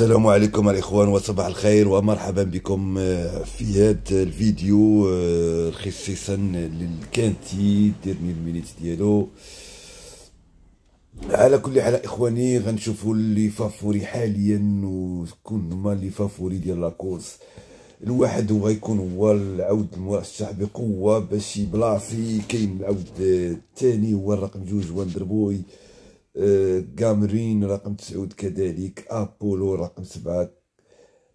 السلام عليكم الاخوان وصباح الخير ومرحبا بكم آه، في هذا الفيديو آه، خصيصا للكانتي ديرني المينيت ديالو على كل حال اخواني غنشوفوا لي فافوري حاليا وكون هما لي فافوري ديال لاكورس الواحد هو يكون هو العود المرشح بقوه باش يبلاصي كاين العود الثاني هو الرقم جوج وندربوي كامرين رقم تسعود كذلك ابولو رقم سبعة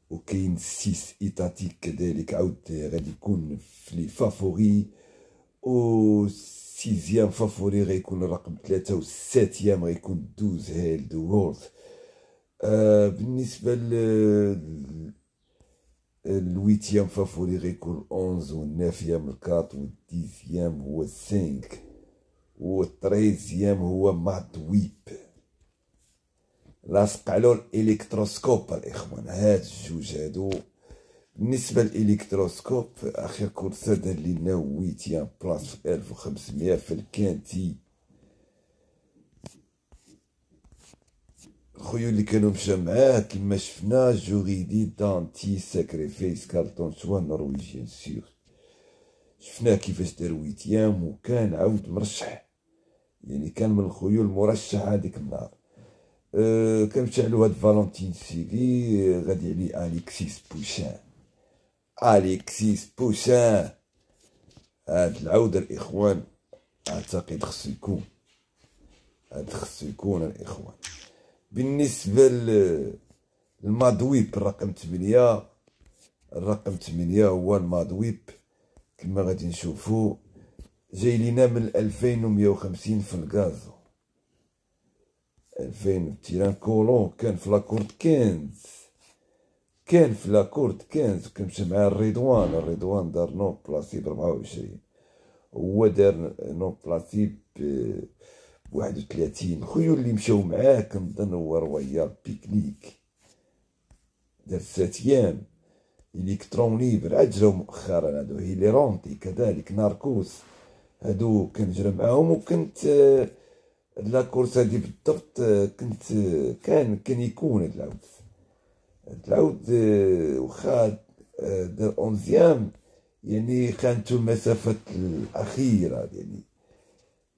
وكاين سيس ايتاتيك كذلك عاود غادي يكون في لي فافوري و سيزيام فافوري غيكون رقم ثلاثة ساتيام غيكون دوز هيلد وورد آه، بالنسبة ل الويتيام فافوري غيكون اونز و والنافيام الكات و الديزيام هو سينك والتريزيام هو مادويب لاصق علو الالكتروسكوب الاخوان هاد الجوج هادو بالنسبه للالكتروسكوب اخر كورس دار لينا ويتيان بلاص في 1500 في الكانتي خويا اللي كانوا مشا معاه كيما شفنا جوريدي دانتي ساكريفيس كارتون شوا نرويجيان سيغ شفناه كيفاش دار ويتيام وكان عاود مرشح يعني كان من الخيول المرشحه هذيك النهار أه كنشعلوا هاد فالونتين سيلي غادي علي اليكسيس بوشان اليكسيس بوشان هاد العوده الاخوان اعتقد خصو يكون هاد خصو يكون الاخوان بالنسبه للمادويب الرقم 8 الرقم 8 هو المادويب كما غادي نشوفو جاي لينا من 2150 في الغاز 2000 تيران كولو كان في لاكورت 15 كان في لاكورت 15 كنمشى مع الرضوان الرضوان دار نو بلاسي ب 24 هو دار نو بلاسي ب 31 خويا اللي مشاو معاه كنظن هو رويال بيكنيك دار ساتيام الكترون ليبر اجرو مؤخرا هادو هيليرونتي كذلك ناركوس هادو كنجرى معاهم وكنت آه، لا كورس هادي بالضبط آه، كنت آه، كان كان يكون هاد العود هاد العود واخا دار اونزيام يعني خانتو المسافات الاخيره يعني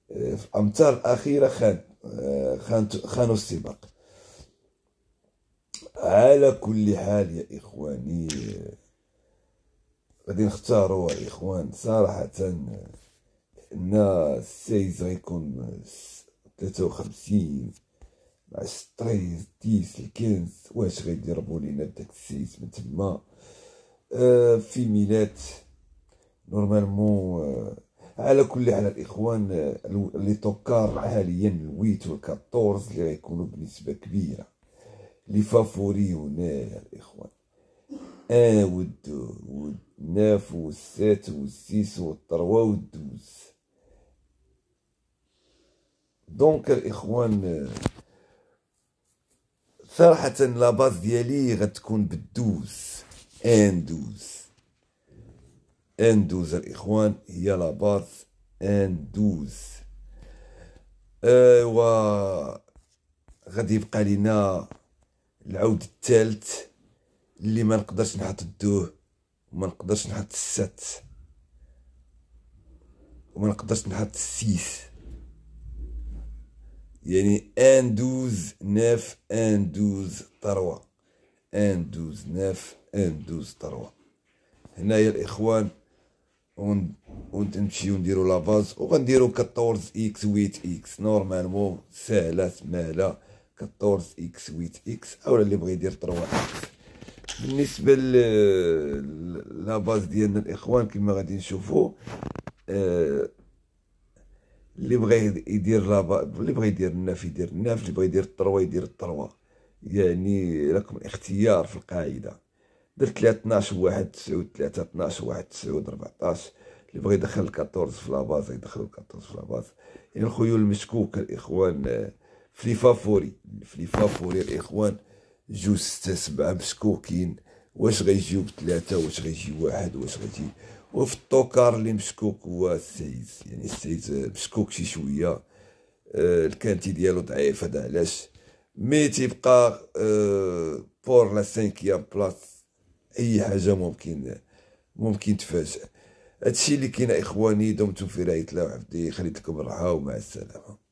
في الامتار الاخيره خان خانوا السباق على كل حال يا اخواني غادي نختاروا يا اخوان صراحه عندنا السايز غيكون تلاتة وخمسين مع ستريز ديس الكنز واش غيضربوا لينا داك السايز من تما آه، في ميلات نورمالمون آه، على كل حال الاخوان آه، لي توكار حاليا الويت والكاتورز اللي غيكونوا بنسبه كبيره لي فافوري هنا الاخوان اه ود نافو والسات والسيس والطروه والدوز دونك الاخوان صراحة لا باز ديالي غتكون بالدوز ان دوز ان دوز الاخوان هي لا باز دوز ايوا غادي يبقى لينا العود الثالث اللي ما نقدرش نحط الدوه وما نقدرش نحط السات وما نقدرش نحط السيس يعني ان دوز ناف ان دوز طروة ان دوز ناف ان دوز طروة هنايا الاخوان ونمشيو نديرو لافاز وغنديرو كطورز اكس ويت اكس نورمالمون ساهلة مالا كطورز اكس ويت اكس اولا اللي بغى يدير طروة اكس بالنسبه لافاز ديالنا الاخوان كما غادي نشوفو آه اللي بغى يدير لابا اللي بغى يدير الناف يدير الناف اللي بغى يدير الطروه يدير الطروه يعني لكم اختيار في القاعده درت 3 12 1 9 3 12 1 9 14 اللي بغى يدخل 14 في لاباز يدخل 14 في لاباز يعني الخيول المشكوك الاخوان آه، فلي فافوري فلي فافوري الاخوان جوج ستة سبعة مشكوكين واش غيجيو بثلاثة واش غيجي واحد واش غيجي وفي الطوكار اللي مشكوك هو السيد يعني السيد مشكوك شي شويه آه، الكانتي ديالو ضعيف هذا علاش مي تيبقى آه، بور لا سانكيام بلاص اي حاجه ممكن ممكن تفاجئ هادشي اللي كاين اخواني دمتم في رعايه الله وحفظه خليت لكم الراحه ومع السلامه